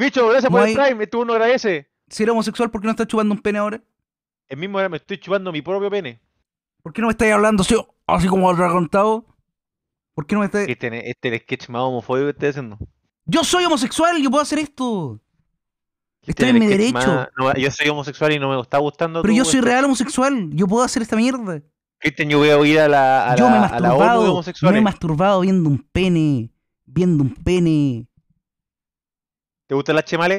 Bicho, gracias por el Prime, tú no agradece! Si eres homosexual, ¿por qué no estás chupando un pene ahora? El mismo era me estoy chupando mi propio pene. ¿Por qué no me estáis hablando así, así como contado. ¿Por qué no me estáis...? Este, este es el sketch más homofóbico que estoy haciendo. Yo soy homosexual, yo puedo hacer esto. Este estoy en mi derecho. yo soy homosexual y no me está gustando. Pero yo soy real homosexual. Yo puedo hacer esta mierda. yo voy a ir a la. A yo me masturbado. A Me he masturbado viendo un pene. Viendo un pene. ¿Te gustan las chemales?